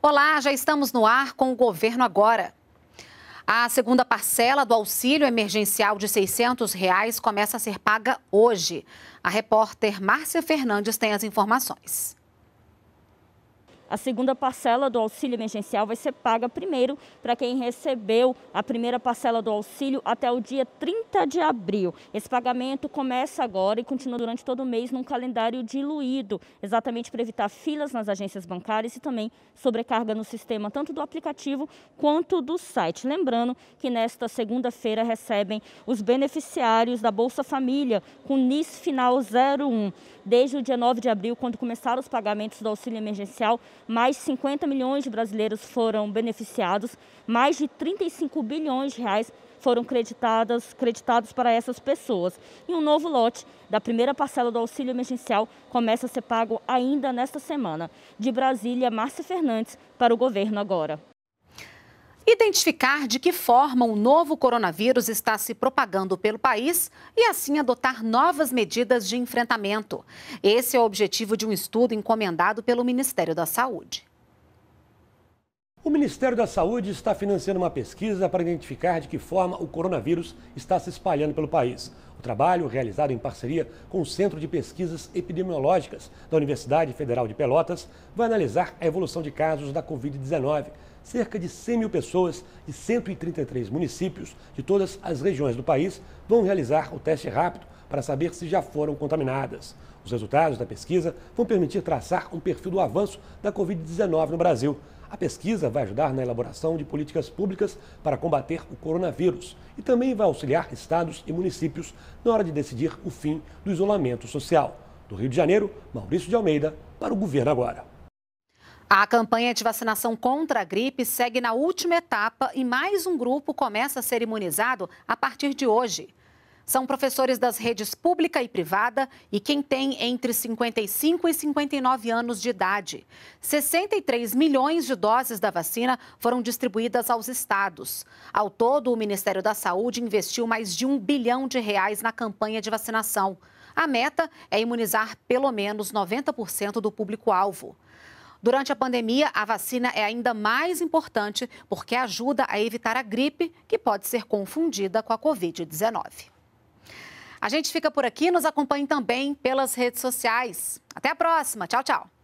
Olá, já estamos no ar com o governo agora. A segunda parcela do auxílio emergencial de R$ 600 reais começa a ser paga hoje. A repórter Márcia Fernandes tem as informações. A segunda parcela do auxílio emergencial vai ser paga primeiro para quem recebeu a primeira parcela do auxílio até o dia 30 de abril. Esse pagamento começa agora e continua durante todo o mês num calendário diluído, exatamente para evitar filas nas agências bancárias e também sobrecarga no sistema tanto do aplicativo quanto do site. Lembrando que nesta segunda-feira recebem os beneficiários da Bolsa Família com NIS final 01. Desde o dia 9 de abril, quando começaram os pagamentos do auxílio emergencial, mais de 50 milhões de brasileiros foram beneficiados, mais de 35 bilhões de reais foram creditados, creditados para essas pessoas. E um novo lote da primeira parcela do auxílio emergencial começa a ser pago ainda nesta semana. De Brasília, Márcia Fernandes para o governo agora identificar de que forma o novo coronavírus está se propagando pelo país e assim adotar novas medidas de enfrentamento. Esse é o objetivo de um estudo encomendado pelo Ministério da Saúde. O Ministério da Saúde está financiando uma pesquisa para identificar de que forma o coronavírus está se espalhando pelo país. O trabalho, realizado em parceria com o Centro de Pesquisas Epidemiológicas da Universidade Federal de Pelotas, vai analisar a evolução de casos da Covid-19. Cerca de 100 mil pessoas de 133 municípios de todas as regiões do país vão realizar o teste rápido para saber se já foram contaminadas. Os resultados da pesquisa vão permitir traçar um perfil do avanço da Covid-19 no Brasil. A pesquisa vai ajudar na elaboração de políticas públicas para combater o coronavírus e também vai auxiliar estados e municípios na hora de decidir o fim do isolamento social. Do Rio de Janeiro, Maurício de Almeida, para o Governo Agora. A campanha de vacinação contra a gripe segue na última etapa e mais um grupo começa a ser imunizado a partir de hoje. São professores das redes pública e privada e quem tem entre 55 e 59 anos de idade. 63 milhões de doses da vacina foram distribuídas aos estados. Ao todo, o Ministério da Saúde investiu mais de um bilhão de reais na campanha de vacinação. A meta é imunizar pelo menos 90% do público-alvo. Durante a pandemia, a vacina é ainda mais importante porque ajuda a evitar a gripe, que pode ser confundida com a Covid-19. A gente fica por aqui, nos acompanhe também pelas redes sociais. Até a próxima. Tchau, tchau.